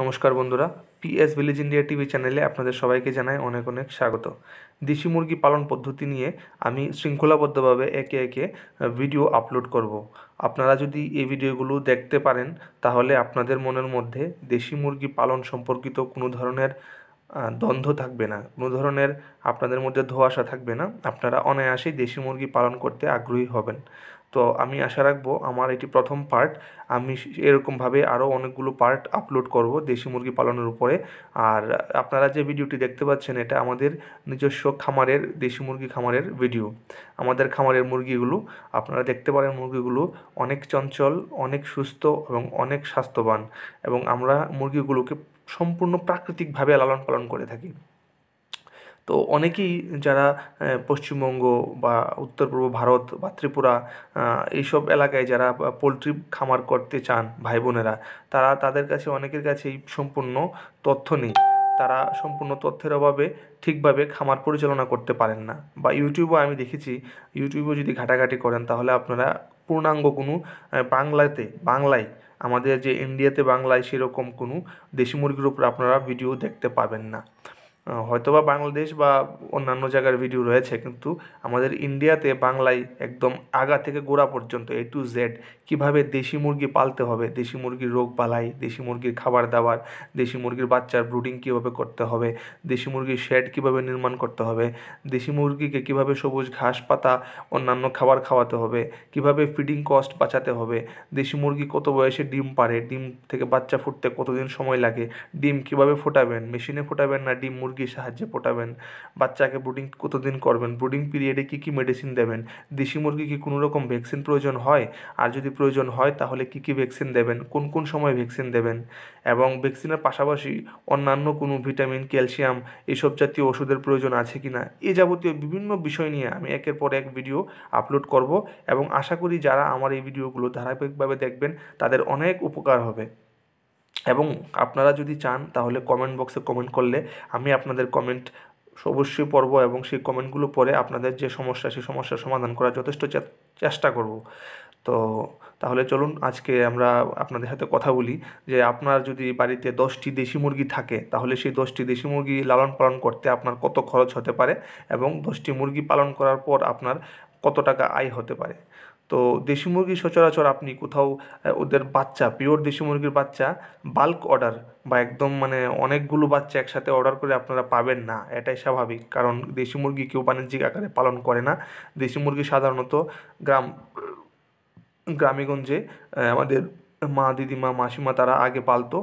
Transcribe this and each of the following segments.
নমস্কার বন্ধুরা PS village India TV চ্যানেলে আপনাদের সবাইকে জানাই অনেক অনেক স্বাগত দেশি মুরগি পালন পদ্ধতি নিয়ে আমি শৃঙ্খলাবদ্ধভাবে একে একে ভিডিও আপলোড করব। আপনারা যদি এই ভিডিওগুলো দেখতে পারেন তাহলে আপনাদের মনের মধ্যে দেশি মুরগি পালন সম্পর্কিত কোনো ধরনের দ্বন্দ্ব থাকবে না কোনো ধরনের আপনাদের মধ্যে ধোয়াশা থাকবে না আপনারা অনায়াসেই দেশি মুরগি পালন করতে আগ্রহী হবেন তো আমি আশা রাখবো আমার এটি প্রথম পার্ট আমি এরকমভাবে আরও অনেকগুলো পার্ট আপলোড করব দেশি মুরগি পালনের উপরে আর আপনারা যে ভিডিওটি দেখতে পাচ্ছেন এটা আমাদের নিজস্ব খামারের দেশি মুরগি খামারের ভিডিও আমাদের খামারের মুরগিগুলো আপনারা দেখতে পারেন মুরগিগুলো অনেক চঞ্চল অনেক সুস্থ এবং অনেক স্বাস্থ্যবান এবং আমরা মুরগিগুলোকে সম্পূর্ণ প্রাকৃতিকভাবে লালন পালন করে থাকি তো অনেকেই যারা পশ্চিমবঙ্গ বা উত্তর পূর্ব ভারত বা ত্রিপুরা এইসব এলাকায় যারা পোলট্রি খামার করতে চান ভাই বোনেরা তারা তাদের কাছে অনেকের কাছেই সম্পূর্ণ তথ্য নেই তারা সম্পূর্ণ তথ্যের অভাবে ঠিকভাবে খামার পরিচালনা করতে পারেন না বা ইউটিউবও আমি দেখেছি ইউটিউবও যদি ঘাটাঘাটি করেন তাহলে আপনারা পূর্ণাঙ্গ কোনো বাংলাতে বাংলায় আমাদের যে ইন্ডিয়াতে বাংলায় সেরকম কোনো দেশি মুরগির উপর আপনারা ভিডিও দেখতে পাবেন না হয়তো বা বাংলাদেশ বা অন্যান্য জায়গার ভিডিও রয়েছে কিন্তু আমাদের ইন্ডিয়াতে বাংলায় একদম আগা থেকে গোড়া পর্যন্ত এ টু জেড কীভাবে দেশি মুরগি পালতে হবে দেশি মুরগির রোগ পালাই দেশি মুরগির খাবার দাবার দেশি মুরগির বাচ্চার ব্রুডিং কীভাবে করতে হবে দেশি মুরগির শেড কীভাবে নির্মাণ করতে হবে দেশি মুরগিকে কীভাবে সবুজ ঘাস পাতা অন্যান্য খাবার খাওয়াতে হবে কীভাবে ফিডিং কস্ট বাঁচাতে হবে দেশি মুরগি কত বয়সে ডিম পারে ডিম থেকে বাচ্চা ফুটতে কতদিন সময় লাগে ডিম কীভাবে ফোটাবেন মেশিনে ফোটাবেন না ডিম মুরগি মুরগির সাহায্যে পটাবেন বাচ্চাকে ব্রুডিং কতদিন করবেন ব্রুডিং পিরিয়ডে কী কী মেডিসিন দেবেন দেশি মুরগি কি কোনো রকম ভ্যাকসিন প্রয়োজন হয় আর যদি প্রয়োজন হয় তাহলে কী কী ভ্যাকসিন দেবেন কোন কোন সময় ভ্যাকসিন দেবেন এবং ভ্যাকসিনের পাশাপাশি অন্যান্য কোনো ভিটামিন ক্যালসিয়াম এইসব জাতীয় ওষুধের প্রয়োজন আছে কি না এ যাবতীয় বিভিন্ন বিষয় নিয়ে আমি একের পর এক ভিডিও আপলোড করব এবং আশা করি যারা আমার এই ভিডিওগুলো ধারাবাহিকভাবে দেখবেন তাদের অনেক উপকার হবে এবং আপনারা যদি চান তাহলে কমেন্ট বক্সে কমেন্ট করলে আমি আপনাদের কমেন্ট অবশ্যই পড়ব এবং সেই কমেন্টগুলো পরে আপনাদের যে সমস্যা সেই সমস্যার সমাধান করার যথেষ্ট চেষ্টা করব তো তাহলে চলুন আজকে আমরা আপনাদের সাথে কথা বলি যে আপনার যদি বাড়িতে দশটি দেশি মুরগি থাকে তাহলে সেই দশটি দেশি মুরগি লালন পালন করতে আপনার কত খরচ হতে পারে এবং দশটি মুরগি পালন করার পর আপনার কত টাকা আয় হতে পারে তো দেশি মুরগি সচরাচর আপনি কোথাও ওদের বাচ্চা পিওর দেশি মুরগির বাচ্চা বাল্ক অর্ডার বা একদম মানে অনেকগুলো বাচ্চা একসাথে অর্ডার করে আপনারা পাবেন না এটাই স্বাভাবিক কারণ দেশি মুরগি কেউ বাণিজ্যিক আকারে পালন করে না দেশি মুরগি সাধারণত গ্রাম গ্রামেগঞ্জে আমাদের মা দিদিমা মাসিমা তারা আগে পালতো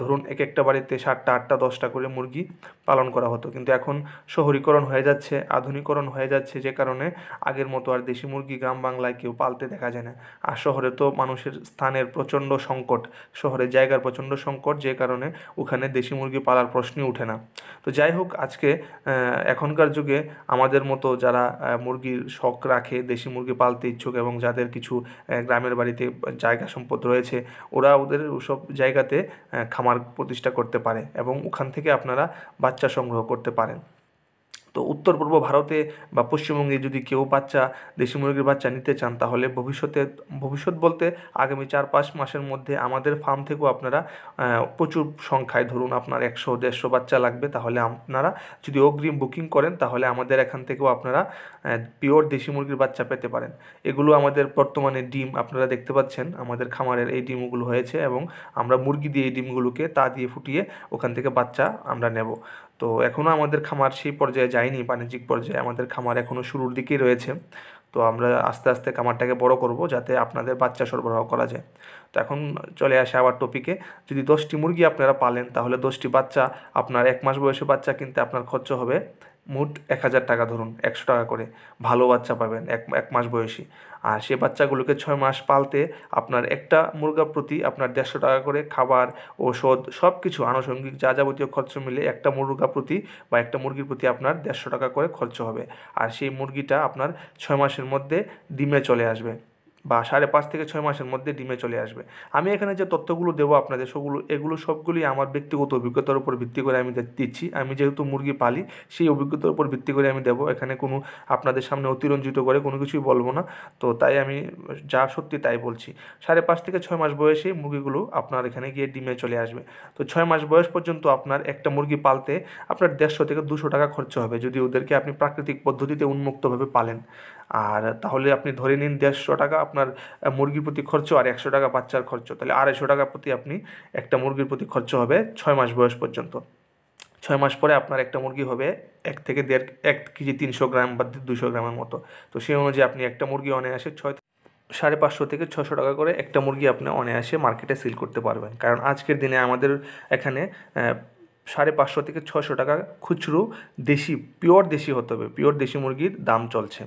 ধরুন এক একটা বাড়িতে সাতটা আটটা দশটা করে মুরগি পালন করা হতো কিন্তু এখন শহরীকরণ হয়ে যাচ্ছে আধুনিকরণ হয়ে যাচ্ছে যে কারণে আগের মতো আর দেশি মুরগি গ্রাম বাংলায় কেউ পালতে দেখা যায় না আর শহরে তো মানুষের স্থানের প্রচণ্ড সংকট শহরে জায়গার প্রচণ্ড সংকট যে কারণে ওখানে দেশি মুরগি পালার প্রশ্নই উঠে না তো যাই হোক আজকে এখনকার যুগে আমাদের মতো যারা মুরগির শখ রাখে দেশি মুরগি পালতে ইচ্ছুক এবং যাদের কিছু গ্রামের বাড়িতে জায়গা সম্পদ রয়েছে রয়েছে ওরা ওদের ওসব জায়গাতে খামার প্রতিষ্ঠা করতে পারে এবং ওখান থেকে আপনারা বাচ্চা সংগ্রহ করতে পারেন তো উত্তর পূর্ব ভারতে বা পশ্চিমবঙ্গে যদি কেউ বাচ্চা দেশি মুরগির বাচ্চা নিতে চান তাহলে ভবিষ্যতে ভবিষ্যৎ বলতে আগামী চার পাঁচ মাসের মধ্যে আমাদের ফার্ম থেকেও আপনারা প্রচুর সংখ্যায় ধরুন আপনার একশো দেড়শো বাচ্চা লাগবে তাহলে আপনারা যদি অগ্রিম বুকিং করেন তাহলে আমাদের এখান থেকেও আপনারা পিওর দেশি মুরগির বাচ্চা পেতে পারেন এগুলো আমাদের বর্তমানে ডিম আপনারা দেখতে পাচ্ছেন আমাদের খামারের এই ডিমগুলো হয়েছে এবং আমরা মুরগি দিয়ে এই ডিমগুলোকে তা দিয়ে ফুটিয়ে ওখান থেকে বাচ্চা আমরা নেব তো এখনও আমাদের খামার সেই পর্যায়ে যায়নি বাণিজ্যিক পর্যায়ে আমাদের খামার এখনও শুরুর দিকেই রয়েছে তো আমরা আস্তে আস্তে খামারটাকে বড় করব যাতে আপনাদের বাচ্চা সরবরাহ করা যায় তো এখন চলে আসে আবার টপিকে যদি দশটি মুরগি আপনারা পালেন তাহলে দশটি বাচ্চা আপনার এক মাস বয়সে বাচ্চা কিনতে আপনার খরচ হবে মোট এক হাজার টাকা ধরুন একশো টাকা করে ভালো বাচ্চা পাবেন এক এক মাস বয়সী আর সে বাচ্চাগুলোকে ছয় মাস পালতে আপনার একটা মুরগা প্রতি আপনার দেড়শো টাকা করে খাবার ওষুধ সব কিছু আনুষঙ্গিক যা যাবতীয় খরচ মিলে একটা মুরগা প্রতি বা একটা মুরগির প্রতি আপনার দেড়শো টাকা করে খরচ হবে আর সেই মুরগিটা আপনার ছয় মাসের মধ্যে ডিমে চলে আসবে বা সাড়ে পাঁচ থেকে ছয় মাসের মধ্যে ডিমে চলে আসবে আমি এখানে যে তথ্যগুলো দেবো আপনাদের সেগুলো এগুলো সবগুলি আমার ব্যক্তিগত অভিজ্ঞতার উপর ভিত্তি করে আমি দিচ্ছি আমি যেহেতু মুরগি পালি সেই অভিজ্ঞতার উপর ভিত্তি করে আমি দেবো এখানে কোনো আপনাদের সামনে অতিরঞ্জিত করে কোনো কিছুই বলবো না তো তাই আমি যা সত্যি তাই বলছি সাড়ে পাঁচ থেকে ছয় মাস বয়সে মুরগিগুলো আপনার এখানে গিয়ে ডিমে চলে আসবে তো ছয় মাস বয়স পর্যন্ত আপনার একটা মুরগি পালতে আপনার দেড়শো থেকে দুশো টাকা খরচ হবে যদি ওদেরকে আপনি প্রাকৃতিক পদ্ধতিতে উন্মুক্তভাবে পালেন আর তাহলে আপনি ধরে নিন দেড়শো টাকা আপনার মুরগির প্রতি খরচ আর একশো টাকা বাচ্চার খরচ তাহলে আড়াইশো টাকা প্রতি আপনি একটা মুরগির প্রতি খরচ হবে ছয় মাস বয়স পর্যন্ত ছয় মাস পরে আপনার একটা মুরগি হবে এক থেকে দেড় এক কেজি তিনশো গ্রাম বা দুশো গ্রামের মতো তো সেই অনুযায়ী আপনি একটা মুরগি অনায়াসে ছয় সাড়ে পাঁচশো থেকে ছশো টাকা করে একটা মুরগি আপনি অনায়াসে মার্কেটে সেল করতে পারবেন কারণ আজকের দিনে আমাদের এখানে সাড়ে পাঁচশো থেকে ছশো টাকা খুচরো দেশি পিওর দেশি হতে হবে পিওর দেশি মুরগির দাম চলছে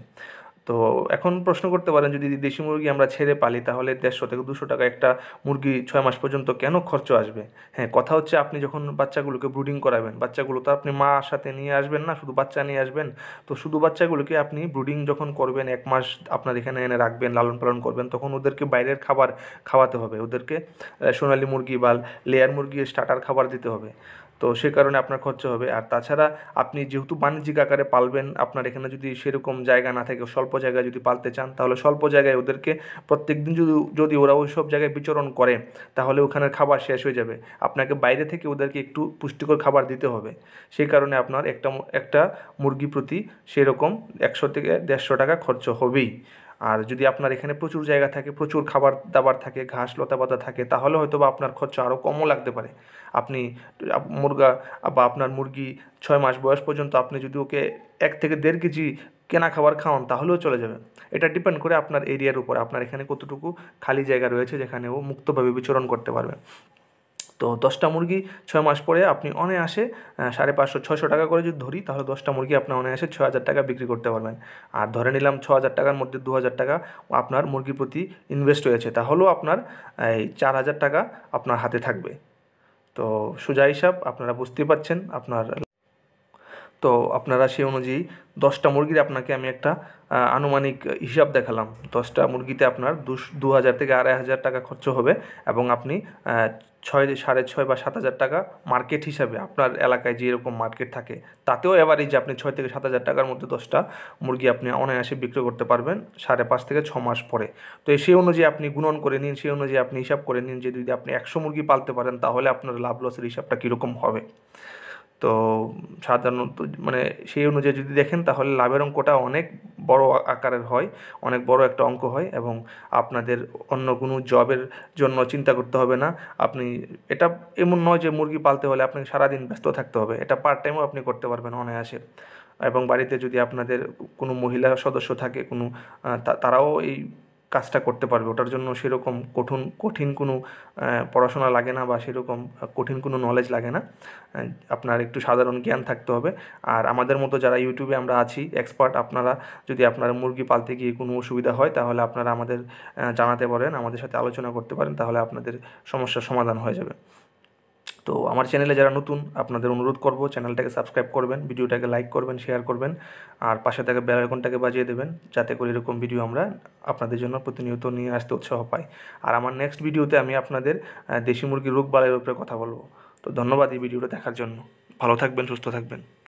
তো এখন প্রশ্ন করতে পারেন যদি দেশি মুরগি আমরা ছেড়ে পালি তাহলে দেড়শো থেকে দুশো টাকা একটা মুরগি ছয় মাস পর্যন্ত কেন খরচ আসবে হ্যাঁ কথা হচ্ছে আপনি যখন বাচ্চাগুলোকে ব্রুডিং করাবেন বাচ্চাগুলো তো আপনি মা সাথে নিয়ে আসবেন না শুধু বাচ্চা নিয়ে আসবেন তো শুধু বাচ্চাগুলোকে আপনি ব্রুডিং যখন করবেন এক মাস আপনার এখানে এনে রাখবেন লালন পালন করবেন তখন ওদেরকে বাইরের খাবার খাওয়াতে হবে ওদেরকে সোনালি মুরগি বা লেয়ার মুরগি স্টার্টার খাবার দিতে হবে তো সে কারণে আপনার খরচা হবে আর তাছাড়া আপনি যেহেতু বাণিজ্যিক আকারে পালবেন আপনার এখানে যদি সেরকম জায়গা না থাকে স্বল্প জায়গায় যদি পালতে চান তাহলে স্বল্প জায়গায় ওদেরকে প্রত্যেক দিন যদি যদি ওরা ওই সব জায়গায় বিচরণ করে তাহলে ওখানের খাবার শেষ হয়ে যাবে আপনাকে বাইরে থেকে ওদেরকে একটু পুষ্টিকর খাবার দিতে হবে সেই কারণে আপনার একটা একটা মুরগি প্রতি সেরকম একশো থেকে দেড়শো টাকা খরচ হবেই আর যদি আপনার এখানে প্রচুর জায়গা থাকে প্রচুর খাবার দাবার থাকে ঘাস লতাপাতা থাকে তাহলে হয়তো বা আপনার খরচা আরও কমও লাগতে পারে আপনি মুরগা বা আপনার মুরগি ছয় মাস বয়স পর্যন্ত আপনি যদি ওকে এক থেকে দেড় কেজি কেনা খাবার খাওয়ান তাহলেও চলে যাবে এটা ডিপেন্ড করে আপনার এরিয়ার উপর আপনার এখানে কতটুকু খালি জায়গা রয়েছে যেখানে ও মুক্তভাবে বিচরণ করতে পারবে তো দশটা মুরগি ছয় মাস পরে আপনি অনায়াসে সাড়ে পাঁচশো ছয়শো টাকা করে যদি ধরি তাহলে দশটা মুরগি আপনি অনায়াসে ছ হাজার টাকা বিক্রি করতে পারবেন আর ধরে নিলাম ছ হাজার টাকার মধ্যে দু হাজার টাকা আপনার মুরগির প্রতি ইনভেস্ট হয়েছে তাহলেও আপনার এই চার হাজার টাকা আপনার হাতে থাকবে তো সোজা হিসাব আপনারা বুঝতে পাচ্ছেন আপনার তো আপনারা সেই অনুযায়ী দশটা মুরগির আপনাকে আমি একটা আনুমানিক হিসাব দেখালাম দশটা মুরগিতে আপনার দু হাজার থেকে আড়াই হাজার টাকা খরচ হবে এবং আপনি ছয় সাড়ে ছয় বা সাত হাজার টাকা মার্কেট হিসাবে আপনার এলাকায় যে এরকম মার্কেট থাকে তাতেও এভারেজ আপনি ছয় থেকে সাত হাজার টাকার মধ্যে দশটা মুরগি আপনি অনায়াসে বিক্রি করতে পারবেন সাড়ে পাঁচ থেকে ছ মাস পরে তো সেই অনুযায়ী আপনি গুণন করে নিন সেই অনুযায়ী আপনি হিসাব করে নিন যে যদি আপনি একশো মুরগি পালতে পারেন তাহলে আপনার লাভ লসের হিসাবটা কীরকম হবে তো সাধারণত মানে সেই অনুযায়ী যদি দেখেন তাহলে লাভের অঙ্কটা অনেক বড় আকারের হয় অনেক বড় একটা অঙ্ক হয় এবং আপনাদের অন্য কোনো জবের জন্য চিন্তা করতে হবে না আপনি এটা এমন নয় যে মুরগি পালতে হলে আপনাকে সারাদিন ব্যস্ত থাকতে হবে এটা পার্ট টাইমও আপনি করতে পারবেন অনায়াসে এবং বাড়িতে যদি আপনাদের কোনো মহিলা সদস্য থাকে কোনো তারাও এই কাজটা করতে পারবে ওটার জন্য সেরকম কঠিন কঠিন কোনো পড়াশোনা লাগে না বা সেরকম কঠিন কোনো নলেজ লাগে না আপনার একটু সাধারণ জ্ঞান থাকতে হবে আর আমাদের মতো যারা ইউটিউবে আমরা আছি এক্সপার্ট আপনারা যদি আপনার মুরগি পালতে গিয়ে কোনো অসুবিধা হয় তাহলে আপনারা আমাদের জানাতে পারেন আমাদের সাথে আলোচনা করতে পারেন তাহলে আপনাদের সমস্যার সমাধান হয়ে যাবে তো আমার চ্যানেলে যারা নতুন আপনাদের অনুরোধ করব চ্যানেলটাকে সাবস্ক্রাইব করবেন ভিডিওটাকে লাইক করবেন শেয়ার করবেন আর পাশে থেকে বেলাইকনটাকে বাজিয়ে দেবেন যাতে করে এরকম ভিডিও আমরা আপনাদের জন্য প্রতিনিয়ত নিয়ে আসতে উৎসাহ পাই আর আমার নেক্সট ভিডিওতে আমি আপনাদের দেশি মুরগির রোগ বালাইয়ের উপরে কথা বলবো তো ধন্যবাদ এই ভিডিওটা দেখার জন্য ভালো থাকবেন সুস্থ থাকবেন